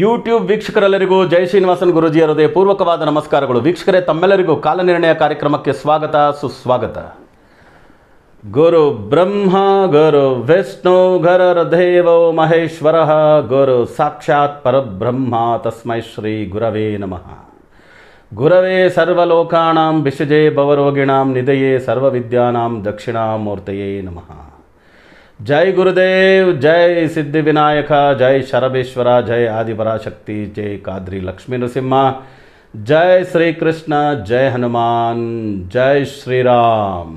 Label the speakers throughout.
Speaker 1: YouTube ವೀಕ್ಷಕರೆಲ್ಲರಿಗೂ ಜೈ ಶ್ರೀನಿವಾಸನ್ ಗುರುಜಿ ಹೃದಯ ಪೂರ್ವಕವಾದ ನಮಸ್ಕಾರಗಳು ವೀಕ್ಷಕರೇ ತಮ್ಮೆಲ್ಲರಿಗೂ ಕಾಲನಿರ್ಣಯ ಕಾರ್ಯಕ್ರಮಕ್ಕೆ ಸ್ವಾಗತ ಸುಸ್ವಾಗತ ಗುರು ಬ್ರಹ್ಮ ಗುರು ವಿಷ್ಣು ದೇವೋ ಮಹೇಶ್ವರ ಗುರು ಸಾಕ್ಷಾತ್ ಪರಬ್ರಹ್ಮ ತಸ್ಮೈ ಶ್ರೀ ಗುರವೇ ನಮಃ ಗುರವೇ ಸರ್ವಲೋಕಾಂ ಬಿಷಜೇ ಭವರೋಗಿಣಾಂ ನಿಧಯೇ ಸರ್ವವಿದ್ಯಾನಾಂ ದಕ್ಷಿಣಾಮೂರ್ತಯೇ ನಮಃ ಜೈ ಗುರುದೇವ್ ಜೈ ಸಿದ್ಧಿವಿನಾಯಕ ಜೈ ಶರಬೇಶ್ವರ ಜೈ ಆದಿಪರಾಶಕ್ತಿ ಜೈ ಕಾದ್ರಿ ಲಕ್ಷ್ಮೀ ನೃಸಿಂಹ ಜೈ ಶ್ರೀಕೃಷ್ಣ ಜೈ ಹನುಮಾನ್ ಜೈ ಶ್ರೀರಾಮ್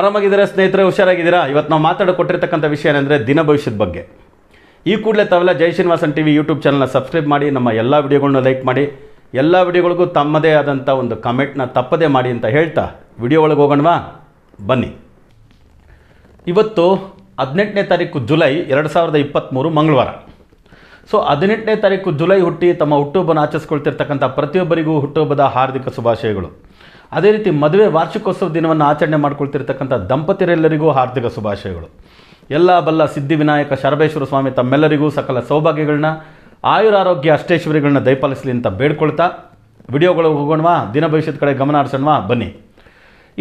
Speaker 1: ಆರಾಮಾಗಿದ್ದೀರಾ ಸ್ನೇಹಿತರೆ ಹುಷಾರಾಗಿದ್ದೀರಾ ಇವತ್ತು ನಾವು ಮಾತಾಡಿಕೊಟ್ಟಿರ್ತಕ್ಕಂಥ ವಿಷಯ ಏನಂದರೆ ದಿನ ಭವಿಷ್ಯದ ಬಗ್ಗೆ ಈ ಕೂಡಲೇ ತಾವೆಲ್ಲ Jai Srinivasan T V YouTube ಚಾನಲ್ನ ಸಬ್ಸ್ಕ್ರೈಬ್ ಮಾಡಿ ನಮ್ಮ ಎಲ್ಲ ವಿಡಿಯೋಗಳನ್ನ ಲೈಕ್ ಮಾಡಿ ಎಲ್ಲ ವಿಡಿಯೋಗಳಿಗೂ ತಮ್ಮದೇ ಆದಂಥ ಒಂದು ಕಮೆಂಟ್ನ ತಪ್ಪದೇ ಮಾಡಿ ಅಂತ ಹೇಳ್ತಾ ವಿಡಿಯೋ ಒಳಗೆ ಹೋಗೋಣವಾ ಬನ್ನಿ ಇವತ್ತು ಹದಿನೆಂಟನೇ ತಾರೀಕು ಜುಲೈ ಎರಡು ಸಾವಿರದ ಇಪ್ಪತ್ತ್ಮೂರು ಮಂಗಳವಾರ ಸೊ ಹದಿನೆಂಟನೇ ತಾರೀಕು ಜುಲೈ ಹುಟ್ಟಿ ತಮ್ಮ ಹುಟ್ಟುಹಬ್ಬನ ಆಚರಿಸ್ಕೊಳ್ತಿರ್ತಕ್ಕಂಥ ಪ್ರತಿಯೊಬ್ಬರಿಗೂ ಹುಟ್ಟುಹಬ್ಬದ ಹಾರ್ದಿಕ ಶುಭಾಶಯಗಳು ಅದೇ ರೀತಿ ಮದುವೆ ವಾರ್ಷಿಕೋತ್ಸವ ದಿನವನ್ನು ಆಚರಣೆ ಮಾಡಿಕೊಳ್ತಿರ್ತಕ್ಕಂಥ ದಂಪತಿರೆಲ್ಲರಿಗೂ ಹಾರ್ದಿಕ ಶುಭಾಶಯಗಳು ಎಲ್ಲ ಬಲ್ಲ ಸಿದ್ಧಿವಿನಾಯಕ ಶರಬೇಶ್ವರ ಸ್ವಾಮಿ ತಮ್ಮೆಲ್ಲರಿಗೂ ಸಕಲ ಸೌಭಾಗ್ಯಗಳನ್ನ ಆಯುರಾರೋಗ್ಯ ಅಷ್ಟೇಶ್ವರಿಗಳನ್ನ ದಯಪಾಲಿಸಲಿ ಅಂತ ಬೇಡ್ಕೊಳ್ತಾ ವಿಡಿಯೋಗಳಿಗೆ ಹೋಗೋಣವಾ ದಿನ ಭವಿಷ್ಯದ ಕಡೆ ಗಮನ ಹರಿಸೋಣವಾ ಬನ್ನಿ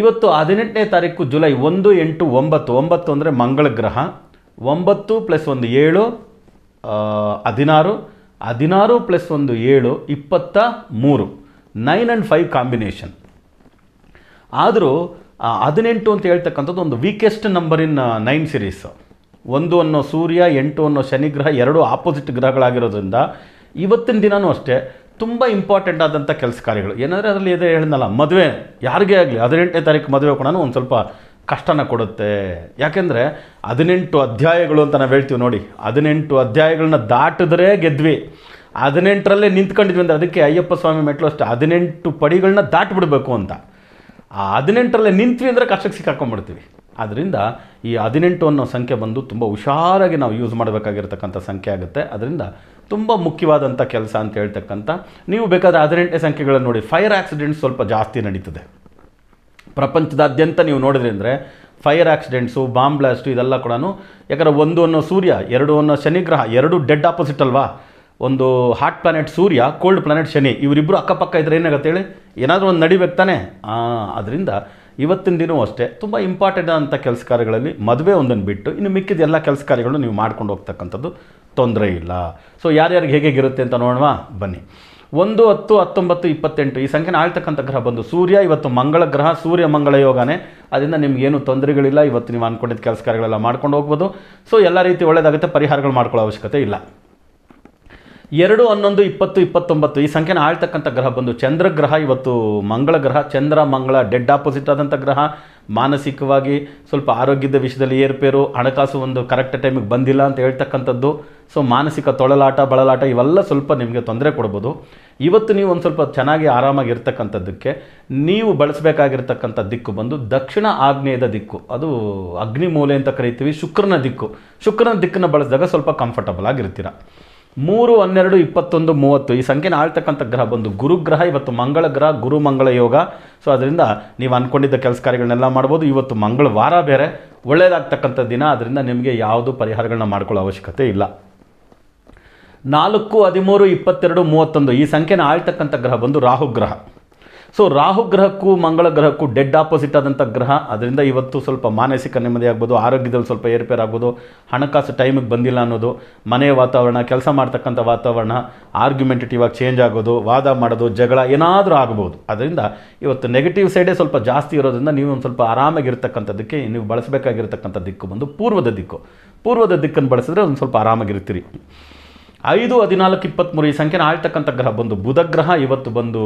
Speaker 1: ಇವತ್ತು ಹದಿನೆಂಟನೇ ತಾರೀಕು ಜುಲೈ ಒಂದು ಎಂಟು ಒಂಬತ್ತು ಒಂಬತ್ತು ಅಂದರೆ ಮಂಗಳ ಗ್ರಹ ಒಂಬತ್ತು ಪ್ಲಸ್ ಒಂದು ಏಳು ಹದಿನಾರು ಹದಿನಾರು ಪ್ಲಸ್ ಒಂದು ಏಳು ಇಪ್ಪತ್ತ ಮೂರು ನೈನ್ ಆ್ಯಂಡ್ ಫೈವ್ ಕಾಂಬಿನೇಷನ್ ಆದರೂ ಹದಿನೆಂಟು ಅಂತ ಹೇಳ್ತಕ್ಕಂಥದ್ದು ಒಂದು weakest number in nine series ಒಂದು ಅನ್ನೋ ಸೂರ್ಯ ಎಂಟು ಅನ್ನೋ ಶನಿಗ್ರಹ ಎರಡು ಆಪೋಸಿಟ್ ಗ್ರಹಗಳಾಗಿರೋದ್ರಿಂದ ಇವತ್ತಿನ ದಿನವೂ ಅಷ್ಟೇ ತುಂಬ ಇಂಪಾರ್ಟೆಂಟ್ ಆದಂಥ ಕೆಲಸ ಕಾರ್ಯಗಳು ಏನಂದರೆ ಅದರಲ್ಲಿ ಇದೆ ಹೇಳಿದ್ನಲ್ಲ ಮದುವೆ ಯಾರಿಗೇ ಆಗಲಿ ಹದಿನೆಂಟನೇ ತಾರೀಕು ಮದುವೆ ಕೂಡ ಒಂದು ಸ್ವಲ್ಪ ಕಷ್ಟನ ಕೊಡುತ್ತೆ ಯಾಕೆಂದರೆ ಹದಿನೆಂಟು ಅಧ್ಯಾಯಗಳು ಅಂತ ನಾವು ಹೇಳ್ತೀವಿ ನೋಡಿ ಹದಿನೆಂಟು ಅಧ್ಯಾಯಗಳನ್ನ ದಾಟಿದ್ರೆ ಗೆದ್ವಿ ಹದಿನೆಂಟರಲ್ಲೇ ನಿಂತ್ಕೊಂಡಿದ್ವಿ ಅಂದರೆ ಅದಕ್ಕೆ ಅಯ್ಯಪ್ಪ ಸ್ವಾಮಿ ಮೆಟ್ಲು ಅಷ್ಟೇ ಹದಿನೆಂಟು ಪಡಿಗಳನ್ನ ದಾಟಿಬಿಡಬೇಕು ಅಂತ ಆ ಹದಿನೆಂಟರಲ್ಲೇ ನಿಂತ್ವಿ ಅಂದರೆ ಕಷ್ಟಕ್ಕೆ ಸಿಕ್ಕಾಕೊಂಡ್ಬಿಡ್ತೀವಿ ಆದ್ದರಿಂದ ಈ ಹದಿನೆಂಟು ಅನ್ನೋ ಸಂಖ್ಯೆ ಬಂದು ತುಂಬ ಹುಷಾರಾಗಿ ನಾವು ಯೂಸ್ ಮಾಡಬೇಕಾಗಿರ್ತಕ್ಕಂಥ ಸಂಖ್ಯೆ ಆಗುತ್ತೆ ಅದರಿಂದ ತುಂಬ ಮುಖ್ಯವಾದಂಥ ಕೆಲಸ ಅಂತ ಹೇಳ್ತಕ್ಕಂಥ ನೀವು ಬೇಕಾದರೆ ಹದಿನೆಂಟನೇ ಸಂಖ್ಯೆಗಳನ್ನು ನೋಡಿ ಫೈರ್ ಆಕ್ಸಿಡೆಂಟ್ ಸ್ವಲ್ಪ ಜಾಸ್ತಿ ನಡೀತದೆ ಪ್ರಪಂಚದಾದ್ಯಂತ ನೀವು ನೋಡಿದ್ರೆ ಅಂದರೆ ಫೈರ್ ಆಕ್ಸಿಡೆಂಟ್ಸು ಬಾಂಬ್ ಬ್ಲಾಸ್ಟು ಇದೆಲ್ಲ ಕೂಡ ಯಾಕಂದರೆ ಒಂದು ಅನ್ನೋ ಸೂರ್ಯ ಎರಡು ಅನ್ನೋ ಶನಿಗ್ರಹ ಎರಡು ಡೆಡ್ ಆಪೋಸಿಟ್ ಅಲ್ವಾ ಒಂದು hot planet Surya cold planet Shani ಇವರಿಬ್ಬರು ಅಕ್ಕಪಕ್ಕ ಇದ್ರೆ ಏನಾಗುತ್ತೆ ಹೇಳಿ ಏನಾದರೂ ಒಂದು ನಡಿಬೇಕು ತಾನೆ ಅದರಿಂದ ಇವತ್ತಿನ ದಿನವೂ ಅಷ್ಟೇ ತುಂಬ ಇಂಪಾರ್ಟೆಂಟ್ ಆದಂಥ ಕೆಲಸ ಕಾರ್ಯಗಳಲ್ಲಿ ಮದುವೆ ಒಂದನ್ನು ಬಿಟ್ಟು ಇನ್ನು ಮಿಕ್ಕಿದ ಎಲ್ಲ ಕೆಲಸ ಕಾರ್ಯಗಳನ್ನು ನೀವು ಮಾಡ್ಕೊಂಡು ಹೋಗ್ತಕ್ಕಂಥದ್ದು ತೊಂದರೆ ಇಲ್ಲ ಸೊ ಯಾರ್ಯಾರಿಗೆ ಇರುತ್ತೆ ಅಂತ ನೋಡೋಣ ಬನ್ನಿ ಒಂದು ಹತ್ತು ಹತ್ತೊಂಬತ್ತು ಇಪ್ಪತ್ತೆಂಟು ಈ ಸಂಖ್ಯೆನ ಆಳ್ತಕ್ಕಂಥ ಗ್ರಹ ಬಂದು ಸೂರ್ಯ ಇವತ್ತು ಮಂಗಳ ಗ್ರಹ ಸೂರ್ಯ ಮಂಗಳ ಯೋಗನೇ ಅದರಿಂದ ನಿಮ್ಗೇನು ತೊಂದರೆಗಳಿಲ್ಲ ಇವತ್ತು ನೀವು ಅಂದ್ಕೊಂಡಿದ್ದ ಕೆಲಸ ಕಾರ್ಯಗಳೆಲ್ಲ ಮಾಡ್ಕೊಂಡು ಹೋಗ್ಬೋದು ಸೊ ಎಲ್ಲ ರೀತಿ ಒಳ್ಳೆಯದಾಗುತ್ತೆ ಪರಿಹಾರಗಳು ಮಾಡ್ಕೊಳ್ಳೋ ಅವಶ್ಯಕತೆ ಇಲ್ಲ ಎರಡು ಹನ್ನೊಂದು ಇಪ್ಪತ್ತು ಇಪ್ಪತ್ತೊಂಬತ್ತು ಈ ಸಂಖ್ಯೆನ ಆಳ್ತಕ್ಕಂಥ ಗ್ರಹ ಬಂದು ಚಂದ್ರಗ್ರಹ ಇವತ್ತು ಮಂಗಳ ಗ್ರಹ ಚಂದ್ರ ಮಂಗಳ ಡೆಡ್ ಆಪೋಸಿಟ್ ಆದಂಥ ಗ್ರಹ ಮಾನಸಿಕವಾಗಿ ಸ್ವಲ್ಪ ಆರೋಗ್ಯದ ವಿಷಯದಲ್ಲಿ ಏರ್ಪೇರು ಹಣಕಾಸು ಒಂದು ಕರೆಕ್ಟ್ ಟೈಮಿಗೆ ಬಂದಿಲ್ಲ ಅಂತ ಹೇಳ್ತಕ್ಕಂಥದ್ದು ಸೊ ಮಾನಸಿಕ ತೊಳಲಾಟ ಬಳಲಾಟ ಇವೆಲ್ಲ ಸ್ವಲ್ಪ ನಿಮಗೆ ತೊಂದರೆ ಕೊಡ್ಬೋದು ಇವತ್ತು ನೀವು ಒಂದು ಸ್ವಲ್ಪ ಚೆನ್ನಾಗಿ ಆರಾಮಾಗಿ ಇರ್ತಕ್ಕಂಥದ್ದಕ್ಕೆ ನೀವು ಬಳಸಬೇಕಾಗಿರ್ತಕ್ಕಂಥ ದಿಕ್ಕು ಬಂದು ದಕ್ಷಿಣ ಆಗ್ನೇಯದ ದಿಕ್ಕು ಅದು ಮೂಲೆ ಅಂತ ಕರಿತೀವಿ ಶುಕ್ರನ ದಿಕ್ಕು ಶುಕ್ರನ ದಿಕ್ಕನ್ನು ಬಳಸಿದಾಗ ಸ್ವಲ್ಪ ಕಂಫರ್ಟಬಲ್ ಆಗಿರ್ತೀರ ಮೂರು ಹನ್ನೆರಡು ಇಪ್ಪತ್ತೊಂದು ಮೂವತ್ತು ಈ ಸಂಖ್ಯೆನ ಆಳ್ತಕ್ಕಂಥ ಗ್ರಹ ಬಂದು ಗುರುಗ್ರಹ ಇವತ್ತು ಮಂಗಳ ಗ್ರಹ ಗುರು ಮಂಗಳ ಯೋಗ ಸೊ ಅದರಿಂದ ನೀವು ಅಂದ್ಕೊಂಡಿದ್ದ ಕೆಲಸ ಕಾರ್ಯಗಳನ್ನೆಲ್ಲ ಮಾಡ್ಬೋದು ಇವತ್ತು ಮಂಗಳ ವಾರ ಬೇರೆ ಒಳ್ಳೆಯದಾಗ್ತಕ್ಕಂಥ ದಿನ ಅದರಿಂದ ನಿಮಗೆ ಯಾವುದು ಪರಿಹಾರಗಳನ್ನ ಮಾಡ್ಕೊಳ್ಳೋ ಅವಶ್ಯಕತೆ ಇಲ್ಲ ನಾಲ್ಕು ಹದಿಮೂರು ಇಪ್ಪತ್ತೆರಡು ಮೂವತ್ತೊಂದು ಈ ಸಂಖ್ಯೆನ ಆಳ್ತಕ್ಕಂಥ ಗ್ರಹ ಬಂದು ರಾಹುಗ್ರಹ ಸೊ ರಾಹು ಗ್ರಹಕ್ಕೂ ಮಂಗಳ ಗ್ರಹಕ್ಕೂ ಡೆಡ್ ಆಪೋಸಿಟ್ ಆದಂಥ ಗ್ರಹ ಅದರಿಂದ ಇವತ್ತು ಸ್ವಲ್ಪ ಮಾನಸಿಕ ನೆಮ್ಮದಿ ಆಗ್ಬೋದು ಆರೋಗ್ಯದಲ್ಲಿ ಸ್ವಲ್ಪ ಏರ್ಪೇರ್ ಹಣಕಾಸು ಟೈಮಿಗೆ ಬಂದಿಲ್ಲ ಅನ್ನೋದು ಮನೆಯ ವಾತಾವರಣ ಕೆಲಸ ಮಾಡ್ತಕ್ಕಂಥ ವಾತಾವರಣ ಆರ್ಗ್ಯುಮೆಂಟೇಟಿವ್ ಆಗಿ ಚೇಂಜ್ ಆಗೋದು ವಾದ ಮಾಡೋದು ಜಗಳ ಏನಾದರೂ ಆಗ್ಬೋದು ಅದರಿಂದ ಇವತ್ತು ನೆಗೆಟಿವ್ ಸೈಡೇ ಸ್ವಲ್ಪ ಜಾಸ್ತಿ ಇರೋದ್ರಿಂದ ನೀವು ಒಂದು ಸ್ವಲ್ಪ ಆರಾಮಾಗಿರ್ತಕ್ಕಂಥದ್ದಕ್ಕೆ ನೀವು ಬಳಸಬೇಕಾಗಿರ್ತಕ್ಕಂಥ ದಿಕ್ಕು ಬಂದು ಪೂರ್ವದ ದಿಕ್ಕು ಪೂರ್ವದ ದಿಕ್ಕನ್ನು ಬಳಸಿದ್ರೆ ಒಂದು ಸ್ವಲ್ಪ ಆರಾಮಾಗಿರ್ತೀರಿ ಐದು ಹದಿನಾಲ್ಕು ಇಪ್ಪತ್ತ್ಮೂರು ಈ ಸಂಖ್ಯೆನ ಆಳ್ತಕ್ಕಂಥ ಗ್ರಹ ಬಂದು ಬುಧಗ್ರಹ ಇವತ್ತು ಬಂದು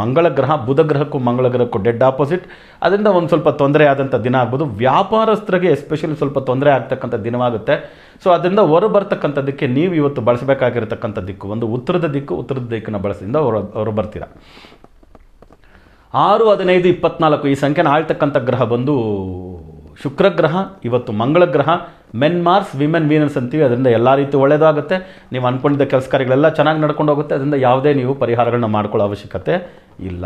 Speaker 1: ಮಂಗಳ ಗ್ರಹ ಬುಧ ಗ್ರಹಕ್ಕೂ ಮಂಗಳ ಗ್ರಹಕ್ಕೂ ಡೆಡ್ ಆಪೋಸಿಟ್ ಅದರಿಂದ ಒಂದು ಸ್ವಲ್ಪ ತೊಂದರೆ ಆದಂಥ ದಿನ ಆಗ್ಬೋದು ವ್ಯಾಪಾರಸ್ಥರಿಗೆ ಎಸ್ಪೆಷಲಿ ಸ್ವಲ್ಪ ತೊಂದರೆ ಆಗ್ತಕ್ಕಂಥ ದಿನವಾಗುತ್ತೆ ಸೊ ಅದರಿಂದ ಹೊರ ಬರ್ತಕ್ಕಂಥದ್ದಕ್ಕೆ ನೀವು ಇವತ್ತು ಬಳಸಬೇಕಾಗಿರತಕ್ಕಂಥ ದಿಕ್ಕು ಒಂದು ಉತ್ತರದ ದಿಕ್ಕು ಉತ್ತರದ ದಿಕ್ಕನ್ನು ಬಳಸದಿಂದ ಹೊರ ಹೊರ ಬರ್ತೀರಾ ಆರು ಹದಿನೈದು ಇಪ್ಪತ್ನಾಲ್ಕು ಈ ಸಂಖ್ಯೆನ ಆಳ್ತಕ್ಕಂಥ ಗ್ರಹ ಬಂದು ಶುಕ್ರಗ್ರಹ ಇವತ್ತು ಮಂಗಳ ಗ್ರಹ ಮೆನ್ ಮಾರ್ಸ್ ವಿಮೆನ್ ವೀನಸ್ ಅಂತೀವಿ ಅದರಿಂದ ಎಲ್ಲ ರೀತಿ ಒಳ್ಳೆಯದಾಗುತ್ತೆ ನೀವು ಅಂದ್ಕೊಂಡಿದ್ದ ಕೆಲಸ ಕಾರ್ಯಗಳೆಲ್ಲ ಚೆನ್ನಾಗಿ ನಡ್ಕೊಂಡು ಹೋಗುತ್ತೆ ಅದರಿಂದ ಯಾವುದೇ ನೀವು ಪರಿಹಾರಗಳನ್ನ ಮಾಡ್ಕೊಳ್ಳೋ ಅವಶ್ಯಕತೆ ಇಲ್ಲ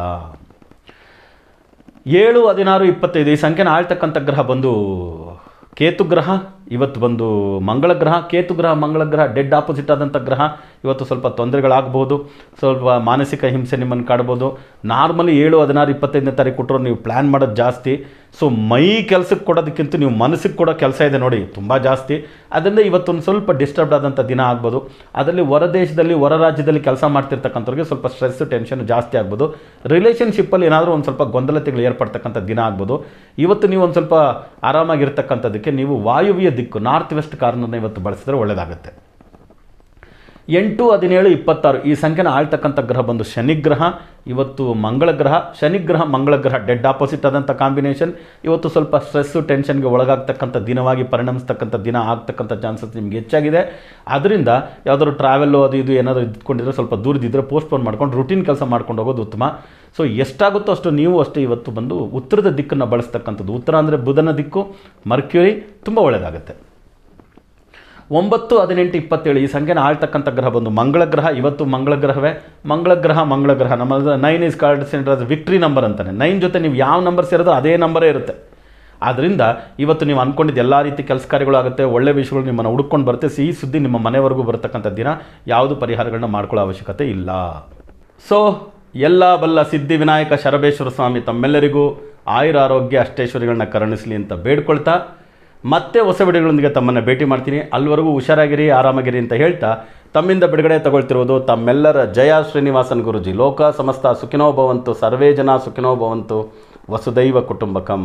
Speaker 1: ಏಳು ಹದಿನಾರು ಇಪ್ಪತ್ತೈದು ಈ ಸಂಖ್ಯೆನ ಆಳ್ತಕ್ಕಂಥ ಗ್ರಹ ಬಂದು ಕೇತು ಗ್ರಹ ಇವತ್ತು ಬಂದು ಮಂಗಳ ಗ್ರಹ ಕೇತು ಗ್ರಹ ಮಂಗಳ ಗ್ರಹ ಡೆಡ್ ಆಪೋಸಿಟ್ ಆದಂಥ ಗ್ರಹ ಇವತ್ತು ಸ್ವಲ್ಪ ತೊಂದರೆಗಳಾಗ್ಬೋದು ಸ್ವಲ್ಪ ಮಾನಸಿಕ ಹಿಂಸೆ ನಿಮ್ಮನ್ನು ಕಾಡ್ಬೋದು ನಾರ್ಮಲಿ ಏಳು ಹದಿನಾರು ಇಪ್ಪತ್ತೈದನೇ ತಾರೀಕು ಕೊಟ್ಟರು ನೀವು ಪ್ಲ್ಯಾನ್ ಮಾಡೋದು ಜಾಸ್ತಿ ಸೊ ಮೈ ಕೆಲಸಕ್ಕೆ ಕೊಡೋದಕ್ಕಿಂತ ನೀವು ಮನಸ್ಸಿಗೆ ಕೊಡೋ ಕೆಲಸ ಇದೆ ನೋಡಿ ತುಂಬ ಜಾಸ್ತಿ ಅದರಿಂದ ಇವತ್ತೊಂದು ಸ್ವಲ್ಪ ಡಿಸ್ಟರ್ಬ್ಡ್ ಆದಂಥ ದಿನ ಆಗ್ಬೋದು ಅದರಲ್ಲಿ ಹೊರ ದೇಶದಲ್ಲಿ ಹೊರ ರಾಜ್ಯದಲ್ಲಿ ಕೆಲಸ ಮಾಡ್ತಿರ್ತಕ್ಕಂಥವ್ರಿಗೆ ಸ್ವಲ್ಪ ಸ್ಟ್ರೆಸ್ ಟೆನ್ಷನ್ ಜಾಸ್ತಿ ಆಗ್ಬೋದು ರಿಲೇಷನ್ಶಿಪ್ಪಲ್ಲಿ ಏನಾದರೂ ಒಂದು ಸ್ವಲ್ಪ ಗೊಂದಲತೆಗಳು ಏರ್ಪಡ್ತಕ್ಕಂಥ ದಿನ ಆಗ್ಬೋದು ಇವತ್ತು ನೀವು ಒಂದು ಸ್ವಲ್ಪ ಆರಾಮಾಗಿರ್ತಕ್ಕಂಥದ್ದಕ್ಕೆ ನೀವು ವಾಯುವ್ಯ ದಿಕ್ಕು ನಾರ್ತ್ ವೆಸ್ಟ್ ಕಾರ್ನರ್ನ ಇವತ್ತು ಬಳಸಿದ್ರೆ ಒಳ್ಳೆಯದಾಗುತ್ತೆ ಎಂಟು ಹದಿನೇಳು ಇಪ್ಪತ್ತಾರು ಈ ಸಂಖ್ಯೆನ ಆಳ್ತಕ್ಕಂಥ ಗ್ರಹ ಬಂದು ಶನಿಗ್ರಹ ಇವತ್ತು ಮಂಗಳ ಗ್ರಹ ಶನಿಗ್ರಹ ಮಂಗಳ ಗ್ರಹ ಡೆಡ್ ಆಪೋಸಿಟ್ ಆದಂಥ ಕಾಂಬಿನೇಷನ್ ಇವತ್ತು ಸ್ವಲ್ಪ ಸ್ಟ್ರೆಸ್ಸು ಟೆನ್ಷನ್ಗೆ ಒಳಗಾಗ್ತಕ್ಕಂಥ ದಿನವಾಗಿ ಪರಿಣಮಿಸ್ತಕ್ಕಂಥ ದಿನ ಆಗ್ತಕ್ಕಂಥ ಚಾನ್ಸಸ್ ನಿಮ್ಗೆ ಹೆಚ್ಚಾಗಿದೆ ಅದರಿಂದ ಯಾವುದಾದ್ರು ಟ್ರಾವೆಲ್ಲು ಅದು ಇದು ಏನಾದರೂ ಇದ್ಕೊಂಡಿದ್ರೆ ಸ್ವಲ್ಪ ದೂರದಿದ್ದರೆ ಪೋಸ್ಟ್ಪೋನ್ ಮಾಡ್ಕೊಂಡು ರುಟೀನ್ ಕೆಲಸ ಮಾಡ್ಕೊಂಡು ಹೋಗೋದು ಉತ್ತಮ ಸೊ ಎಷ್ಟಾಗುತ್ತೋ ಅಷ್ಟು ನೀವು ಅಷ್ಟೇ ಇವತ್ತು ಬಂದು ಉತ್ತರದ ದಿಕ್ಕನ್ನು ಬಳಸ್ತಕ್ಕಂಥದ್ದು ಉತ್ತರ ಅಂದರೆ ಬುಧನ ದಿಕ್ಕು ಮರ್ಕ್ಯೂರಿ ತುಂಬ ಒಳ್ಳೆಯದಾಗುತ್ತೆ ಒಂಬತ್ತು ಹದಿನೆಂಟು ಇಪ್ಪತ್ತೇಳು ಈ ಸಂಖ್ಯೆನ ಆಳ್ತಕ್ಕಂಥ ಗ್ರಹ ಬಂದು ಮಂಗಳ ಗ್ರಹ ಇವತ್ತು ಮಂಗಳ ಗ್ರಹವೇ ಮಂಗಳ ಗ್ರಹ ಮಂಗಳ ಗ್ರಹ ನಮ್ಮ nine is card center victory number ಅಂತಾನೆ ನೈನ್ ಜೊತೆ ನೀವು ಯಾವ ನಂಬರ್ ಸೇರೋದು ಅದೇ ನಂಬರೇ ಇರುತ್ತೆ ಆದ್ದರಿಂದ ಇವತ್ತು ನೀವು ಅಂದ್ಕೊಂಡಿದ್ದು ಎಲ್ಲ ರೀತಿ ಕೆಲಸ ಕಾರ್ಯಗಳು ಆಗುತ್ತೆ ಒಳ್ಳೆ ವಿಷಯಗಳು ನಿಮ್ಮನ್ನು ಹುಡ್ಕೊಂಡು ಬರುತ್ತೆ ಸಿಹಿ ಸುದ್ದಿ ನಿಮ್ಮ ಮನೆವರೆಗೂ ಬರ್ತಕ್ಕಂಥ ದಿನ ಯಾವುದು ಪರಿಹಾರಗಳನ್ನ ಮಾಡ್ಕೊಳ್ಳೋ ಅವಶ್ಯಕತೆ ಇಲ್ಲ ಸೊ ಎಲ್ಲ ಬಲ್ಲ ಸಿದ್ಧಿ ವಿನಾಯಕ ಶರಬೇಶ್ವರ ಸ್ವಾಮಿ ತಮ್ಮೆಲ್ಲರಿಗೂ ಆಯುರ ಆರೋಗ್ಯ ಅಷ್ಟೇಶ್ವರಿಗಳನ್ನ ಕರುಣಿಸಲಿ ಅಂತ ಬೇಡ್ಕೊಳ್ತಾ ಮತ್ತೆ ಹೊಸ ವಿಡಿಯೋಗಳೊಂದಿಗೆ ತಮ್ಮನ್ನು ಭೇಟಿ ಮಾಡ್ತೀನಿ ಅಲ್ಲಿವರೆಗೂ ಹುಷಾರಾಗಿರಿ ಆರಾಮಾಗಿರಿ ಅಂತ ಹೇಳ್ತಾ ತಮ್ಮಿಂದ ಬಿಡುಗಡೆ ತಗೊಳ್ತಿರೋದು ತಮ್ಮೆಲ್ಲರ ಜಯ ಶ್ರೀನಿವಾಸನ್ ಗುರುಜಿ ಲೋಕ ಸಮಸ್ತ ಸುಖಿನೋ ಭವಂತು ಸರ್ವೇ ಜನ ಸುಖಿನೋ ಭವಂತು ವಸುದೈವ ಕುಟುಂಬಕಂ